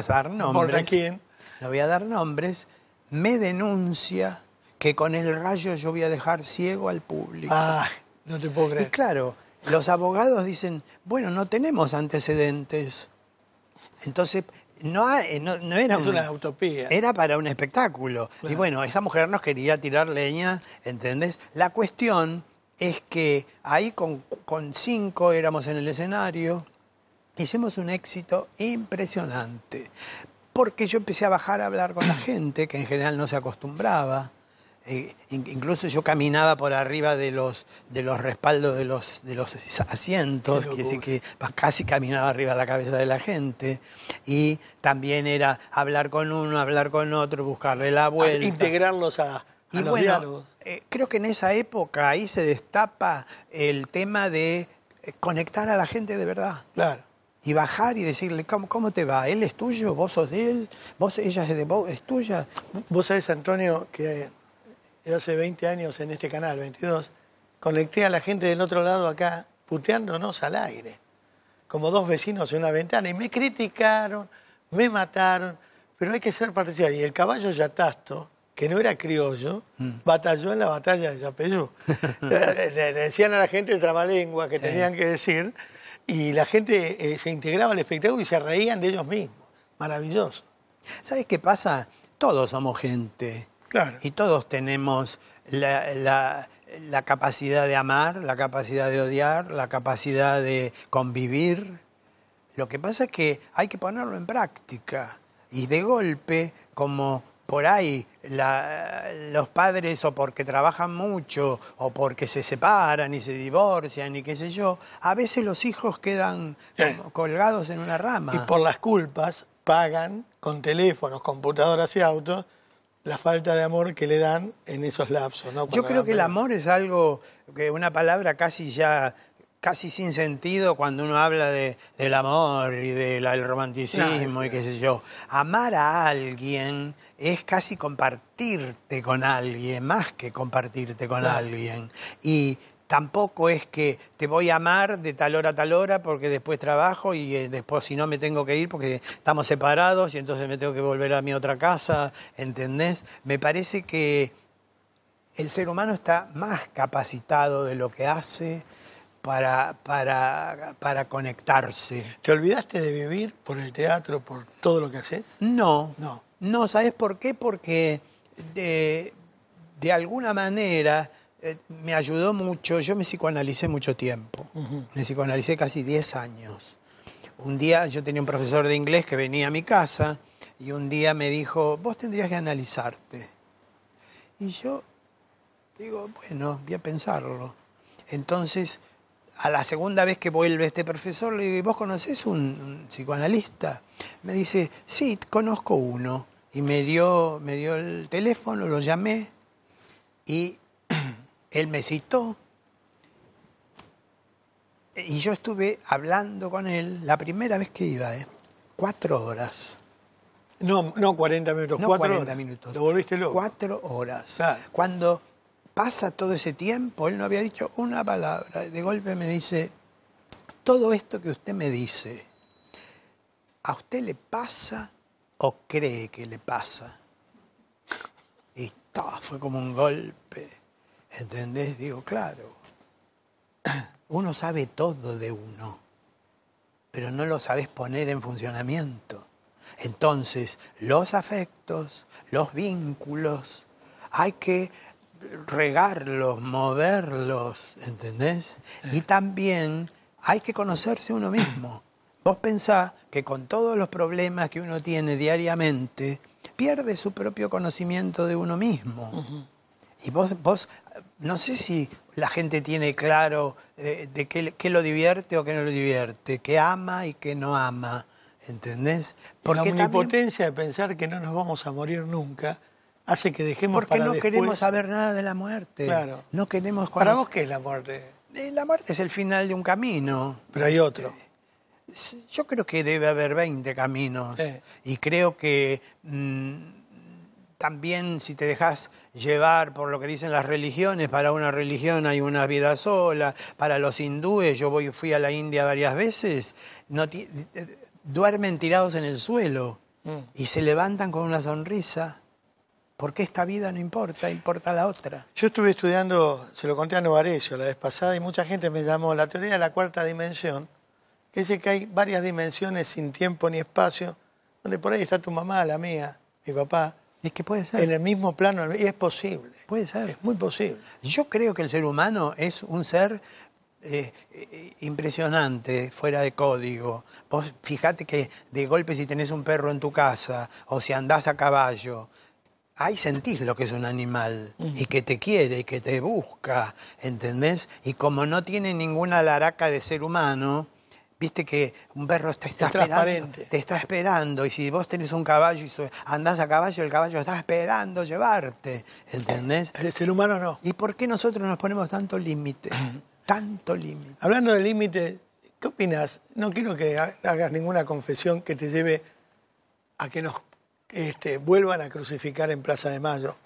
a quién? ...no voy a dar nombres, me denuncia que con el rayo yo voy a dejar ciego al público. Ah, no te puedo creer. claro, los abogados dicen, bueno, no tenemos antecedentes. Entonces, no, eh, no, era... una, utopía. Era para un espectáculo. Y bueno, esa mujer nos quería tirar leña, ¿entendés? La cuestión es que ahí con, con cinco éramos en el escenario, hicimos un éxito impresionante porque yo empecé a bajar a hablar con la gente, que en general no se acostumbraba. Eh, incluso yo caminaba por arriba de los, de los respaldos de los, de los asientos, que, casi caminaba arriba de la cabeza de la gente. Y también era hablar con uno, hablar con otro, buscarle la ah, vuelta. integrarlos a, los diálogos. Eh, creo que en esa época ahí se destapa el tema de eh, conectar a la gente de verdad. Claro y bajar y decirle, ¿cómo, ¿cómo, te va? ¿Él es tuyo? ¿Vos sos de él? ¿Vos, ella es de vos? ¿Es tuya? Vos sabés, Antonio, que hace 20 años en este canal, 22, conecté a la gente del otro lado acá, puteándonos al aire, como dos vecinos en una ventana, y me criticaron, me mataron, pero hay que ser parcial. Y el caballo Yatasto, que no era criollo, mm. batalló en la batalla de Yapeyú. Le decían a la gente el tramalengua que tenían que decir y la gente eh, se integraba al espectáculo y se reían de ellos mismos. Maravilloso. ¿Sabes qué pasa? Todos somos gente. Claro. Y todos tenemos la, capacidad de amar, la capacidad de odiar, la capacidad de convivir. Lo que pasa es que hay que ponerlo en práctica. Y de golpe, como por ahí la, los padres o porque trabajan mucho o porque se separan y se divorcian y qué sé yo, a veces los hijos quedan eh. colgados en una rama. Y por las culpas pagan con teléfonos, computadoras y autos la falta de amor que le dan en esos lapsos. ¿no? Yo creo que el amor es algo, que una palabra casi ya casi sin sentido cuando uno habla de, del amor y del romanticismo y qué sé yo. Amar a alguien es casi compartirte con alguien, más que compartirte con alguien. Y tampoco es que te voy a amar de tal hora a tal hora porque después trabajo y eh, después si no me tengo que ir porque estamos separados y entonces me tengo que volver a mi otra casa, ¿entendés? Me parece que el ser humano está más capacitado de lo que hace para, para, conectarse. ¿Te olvidaste de vivir por el teatro, por todo lo que haces? No. No. No, ¿sabes por qué? Porque de, de alguna manera eh, me ayudó mucho. Yo me psicoanalicé mucho tiempo. Me psicoanalicé casi 10 años. Un día yo tenía un profesor de inglés que venía a mi casa y un día me dijo, vos tendrías que analizarte. Y yo digo, bueno, voy a pensarlo. Entonces a la segunda vez que vuelve este profesor, le digo, ¿vos conocés un psicoanalista? Me dice, sí, conozco uno. Y me dio, me dio el teléfono, lo llamé y él me citó. Y yo estuve hablando con él la primera vez que iba, ¿eh? cuatro horas. No, no cuarenta minutos, no cuatro minutos. Lo volviste loco. Cuatro horas. Cuando pasa todo ese tiempo, él no había dicho una palabra. De golpe me dice, todo esto que usted me dice, ¿a usted le pasa o cree que le pasa? Y fue como un golpe. ¿Entendés? Digo, claro. Uno sabe todo de uno, pero no lo sabes poner en funcionamiento. Entonces, los afectos, los vínculos, hay que regarlos, moverlos, ¿entendés? Y también hay que conocerse uno mismo. Vos pensás que con todos los problemas que uno tiene diariamente, pierde su propio conocimiento de uno mismo. Y vos, vos, no sé si la gente tiene claro eh, de, qué, lo divierte o qué no lo divierte, qué ama y qué no ama, ¿entendés? Porque la omnipotencia de pensar que no nos vamos a morir nunca hace que dejemos Porque no queremos saber nada de la muerte. Claro. No queremos... ¿Para vos qué es la muerte? Eh, la muerte es el final de un camino. Pero hay otro. Eh, yo creo que debe haber 20 caminos. Y creo que mm, también si te dejas llevar por lo que dicen las religiones, para una religión hay una vida sola, para los hindúes, yo voy, fui a la India varias veces, no eh, duermen tirados en el suelo mm. y se levantan con una sonrisa ¿Por qué esta vida no importa, importa la otra. Yo estuve estudiando, se lo conté a Novarecio la vez pasada, y mucha gente me llamó la teoría de la cuarta dimensión, que dice que hay varias dimensiones sin tiempo ni espacio, donde por ahí está tu mamá, la mía, mi papá. Es que puede ser. En el mismo plano, y es posible. Puede ser. Es muy posible. Yo creo que el ser humano es un ser eh, eh, impresionante, fuera de código. Vos fijate que de golpe si tenés un perro en tu casa, o si andás a caballo, ahí sentís lo que es un animal y que te quiere y que te busca, ¿entendés? Y como no tiene ninguna laraca de ser humano, viste que un perro te está, esperando, te está esperando y si vos tenés un caballo y andás a caballo, el caballo está esperando llevarte, ¿entendés? El ser humano no. ¿Y por qué nosotros nos ponemos tanto límite? tanto límite. Hablando de límite, ¿qué opinas? No quiero que hagas ninguna confesión que te lleve a que nos este, vuelvan a crucificar en Plaza de Mayo.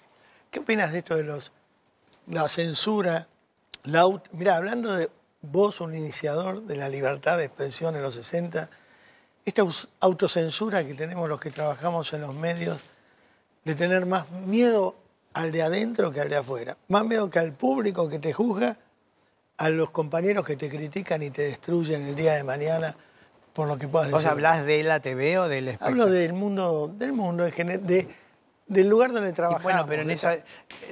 ¿Qué opinas de esto de los la censura? mira, hablando de vos, un iniciador de la libertad de expresión en los 60, esta autocensura que tenemos los que trabajamos en los medios, de tener más miedo al de adentro que al de afuera, más miedo que al público que te juzga, a los compañeros que te critican y te destruyen el día de mañana por lo que puedas decir. ¿Vos hablas de la TV o del espectáculo? Hablo del mundo, del mundo del lugar donde trabajamos. bueno, pero en esa,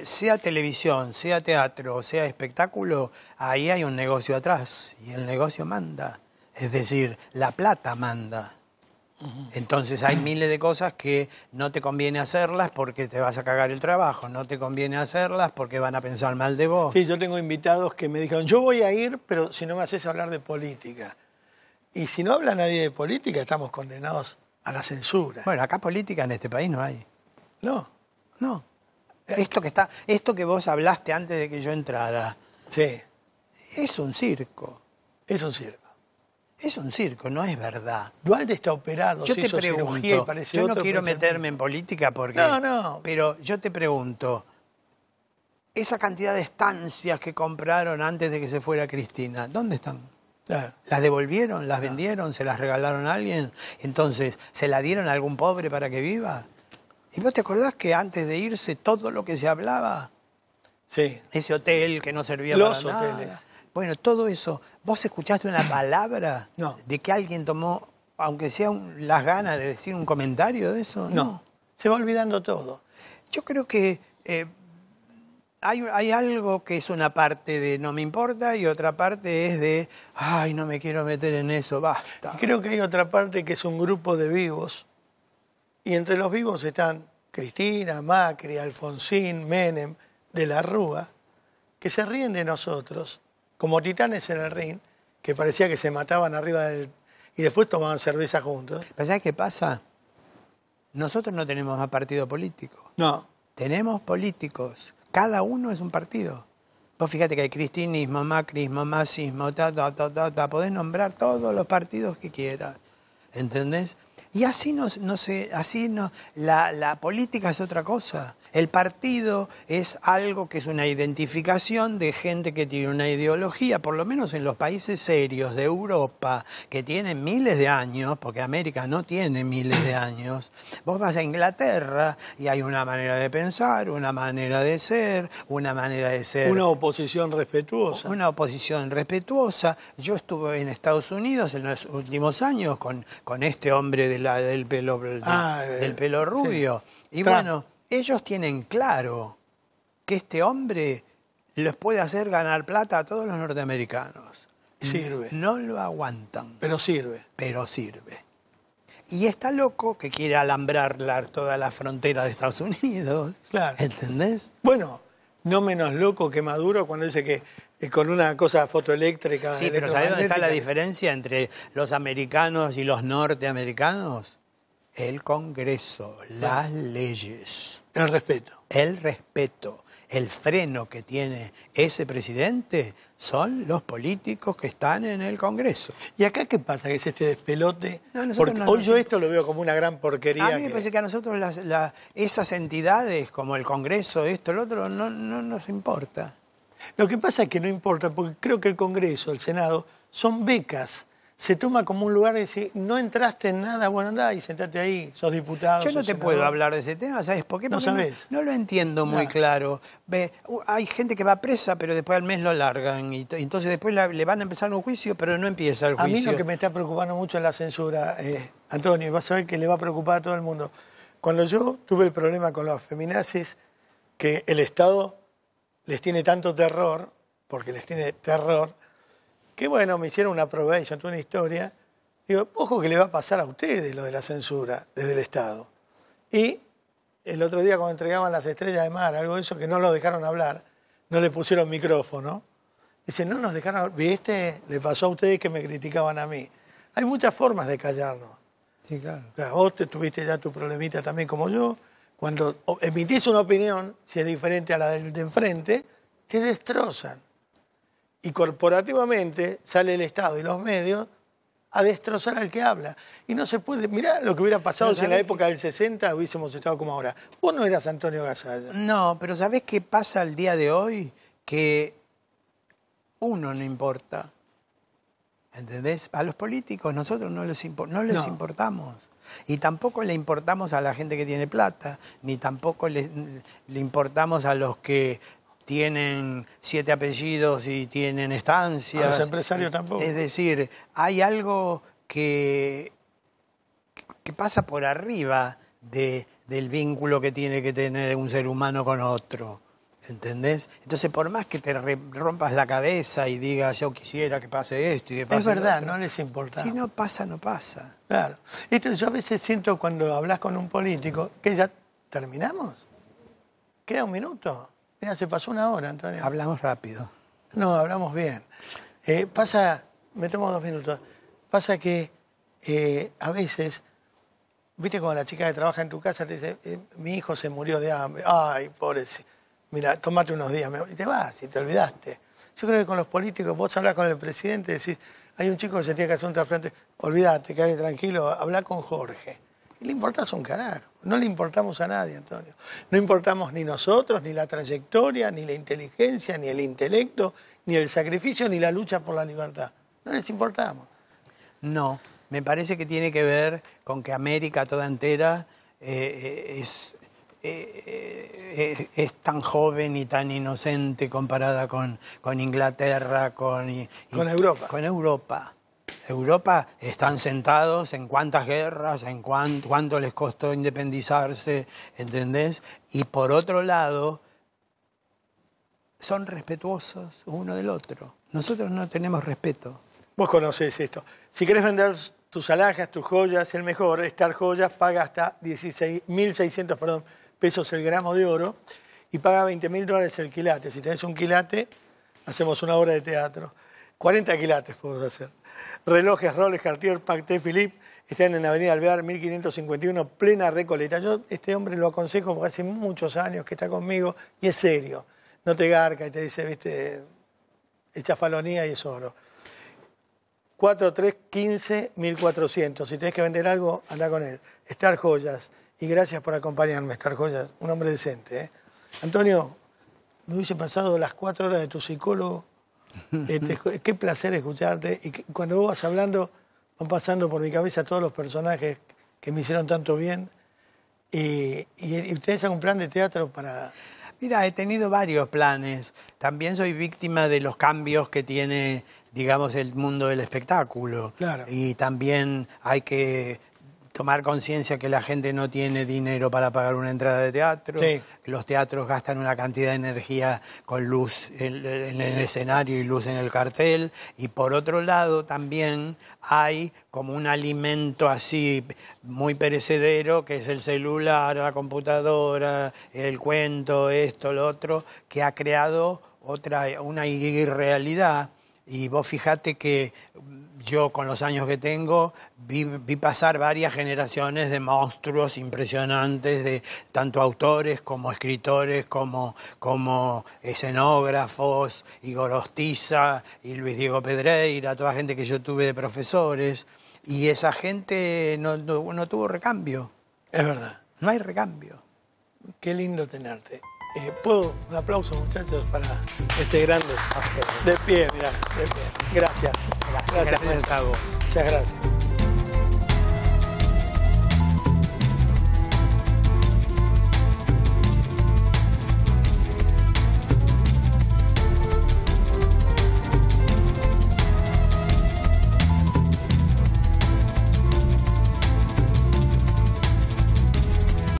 sea televisión, sea teatro, sea espectáculo, ahí hay un negocio atrás y el negocio manda. Es decir, la plata manda. Entonces hay miles de cosas que no te conviene hacerlas porque te vas a cagar el trabajo, no te conviene hacerlas porque van a pensar mal de vos. Sí, yo tengo invitados que me dijeron, yo voy a ir, pero si no me haces hablar de política. Y si no habla nadie de política, estamos condenados a la censura. Bueno, acá política en este país no hay. No. No. Esto que, está, esto que vos hablaste antes de que yo entrara. Sí. Es un circo. Es un circo. Es un circo, no es verdad. Dualde está operado. Yo te pregunto, yo no quiero meterme en política porque... No, no. Pero yo te pregunto, esa cantidad de estancias que compraron antes de que se fuera Cristina, ¿dónde están? Las devolvieron, las vendieron, se las regalaron a alguien, entonces se la dieron a algún pobre para que viva. ¿Y vos te acordás que antes de irse todo lo que se hablaba? Sí. Ese hotel que no servía Los para nada. hoteles. Bueno, todo eso. ¿Vos escuchaste una palabra no. de que alguien tomó, aunque sea las ganas de decir un comentario de eso? No. Se va olvidando todo. Yo creo que eh, hay, algo que es una parte de no me importa y otra parte es de, ay, no me quiero meter en eso, basta. Y creo que hay otra parte que es un grupo de vivos y entre los vivos están Cristina, Macri, Alfonsín, Menem, de la Rúa, que se ríen de nosotros, como titanes en el ring, que parecía que se mataban arriba del... y después tomaban cerveza juntos. ¿Pero qué pasa? Nosotros no tenemos a partido político. No. Tenemos políticos cada uno es un partido. Vos fíjate que hay cristinismo, macrismo, masismo, ta, ta, ta, ta, ta. Podés nombrar todos los partidos que quieras. ¿Entendés? Y así no, no así no, la política es otra cosa. El partido es algo que es una identificación de gente que tiene una ideología, por lo menos en los países serios de Europa, que tienen miles de años, porque América no tiene miles de años. Vos vas a Inglaterra y hay una manera de pensar, una manera de ser, una manera de ser. Una oposición respetuosa. Una oposición respetuosa. Yo estuve en Estados Unidos en los últimos años con, con este hombre de la, del, pelo, ah, del eh, pelo rubio. Y bueno, ellos tienen claro que este hombre les puede hacer ganar plata a todos los norteamericanos. Mm. Sirve. No lo aguantan. Pero sirve. Pero sirve. Y está loco que quiere alambrar toda la frontera de Estados Unidos. Claro. ¿Entendés? Bueno, no menos loco que Maduro cuando dice que eh, con una cosa fotoeléctrica. Sí, pero ¿sabés dónde está la diferencia entre los americanos y los norteamericanos? El Congreso, las leyes. El respeto. El respeto. El freno que tiene ese presidente son los políticos que están en el Congreso. ¿Y acá qué pasa que es este despelote? hoy yo esto lo veo como una gran porquería. A mí me parece que a nosotros esas entidades como el Congreso, esto, el otro, no, no nos importa. Lo que pasa es que no importa, porque creo que el Congreso, el Senado, son becas se toma como un lugar de decir, no entraste en nada, bueno, andá y sentate ahí, sos diputado. Yo no te puedo hablar de ese tema, ¿sabes por qué? Porque no sabes. No, lo entiendo muy claro. Ve, hay gente que va presa, pero después al mes lo largan. Y entonces después le van a empezar un juicio, pero no empieza el juicio. A mí lo que me está preocupando mucho es la censura, eh, Antonio, y vas a ver que le va a preocupar a todo el mundo. Cuando yo tuve el problema con los feminazis, que el Estado les tiene tanto terror, porque les tiene terror, Qué bueno, me hicieron una prueba y una historia. Digo, ojo que le va a pasar a ustedes lo de la censura desde el Estado. Y el otro día cuando entregaban las estrellas de mar, algo de eso, que no lo dejaron hablar, no le pusieron micrófono. Dice, no nos dejaron hablar. ¿Viste? Le pasó a ustedes que me criticaban a mí. Hay muchas formas de callarnos. Sí, claro. O sea, vos te tuviste ya tu problemita también como yo. Cuando emitís una opinión, si es diferente a la del de enfrente, te destrozan. Y corporativamente sale el Estado y los medios a destrozar al que habla. Y no se puede. Mirá lo que hubiera pasado si en la época del 60 hubiésemos estado como ahora. Vos no eras Antonio Gasalla. Eh. No, pero ¿sabés qué pasa el día de hoy? Que uno no importa. ¿Entendés? A los políticos nosotros no, les no les importamos. Y tampoco le importamos a la gente que tiene plata, ni tampoco le, le importamos a los que tienen siete apellidos y tienen estancias. los empresarios tampoco. Es decir, hay algo que, que pasa por arriba de, del vínculo que tiene que tener un ser humano con otro. ¿Entendés? Entonces, por más que te rompas la cabeza y digas, yo quisiera que pase esto y que pase Es verdad, no les importa. Si no pasa, no pasa. Claro. Esto yo a veces siento cuando hablas con un político que ya terminamos. Queda un minuto. Mira, se pasó una hora, Antonio. Hablamos rápido. No, hablamos bien. Eh, pasa, me tomo dos minutos. Pasa que eh, a veces, viste cuando la chica que trabaja en tu casa te dice, eh, mi hijo se murió de hambre, ay, pobre mira, tomate unos días, y te vas, y te olvidaste. Yo creo que con los políticos, vos hablas con el presidente decís, hay un chico que se tiene que hacer un trasplante, olvídate, quédate tranquilo, habla con Jorge le importas un carajo? No le importamos a nadie, Antonio. No importamos ni nosotros, ni la trayectoria, ni la inteligencia, ni el intelecto, ni el sacrificio, ni la lucha por la libertad. No les importamos. No, me parece que tiene que ver con que América toda entera eh, eh, eh, es, tan joven y tan inocente comparada con, Inglaterra, con, con Europa. Con Europa. Europa están sentados en cuántas guerras, en cuánto, les costó independizarse, ¿entendés? Y por otro lado, son respetuosos uno del otro. Nosotros no tenemos respeto. Vos conocés esto. Si querés vender tus alhajas, tus joyas, el mejor, estar Joyas paga hasta 16.600 pesos el gramo de oro y paga 20.000 dólares el quilate. Si tenés un quilate, hacemos una obra de teatro. 40 quilates podemos hacer. Relojes Rolex Cartier Patek Philippe están en Avenida Alvear 1551, plena Recoleta. Yo este hombre lo aconsejo porque hace muchos años que está conmigo y es serio. No te garca y te dice, viste, echa falonía y es oro. 4315-1400. Si tenés que vender algo, anda con él. Star Joyas. Y gracias por acompañarme, Star Joyas. Un hombre decente. ¿eh? Antonio, me hubiese pasado las cuatro horas de tu psicólogo este, qué placer escucharte. Y cuando vos vas hablando, van pasando por mi cabeza todos los personajes que me hicieron tanto bien. ¿Y, y, ustedes hacen un plan de teatro para...? Mira, he tenido varios planes. También soy víctima de los cambios que tiene, digamos, el mundo del espectáculo. Claro. Y también hay que tomar conciencia que la gente no tiene dinero para pagar una entrada de teatro, los teatros gastan una cantidad de energía con luz en, el escenario y luz en el cartel, y por otro lado también hay como un alimento así muy perecedero, que es el celular, la computadora, el cuento, esto, lo otro, que ha creado otra, una irrealidad. Y vos fijate que yo con los años que tengo vi, pasar varias generaciones de monstruos impresionantes, de tanto autores como escritores, como, como escenógrafos, Igor Ostiza y Luis Diego Pedreira, toda gente que yo tuve de profesores, y esa gente no tuvo recambio. Es verdad. No hay recambio. Qué lindo tenerte. Eh, Puedo un aplauso, muchachos, para este grande. Ah, de pie, mira, de pie. Gracias. Gracias, gracias, gracias a vos. Muchas gracias.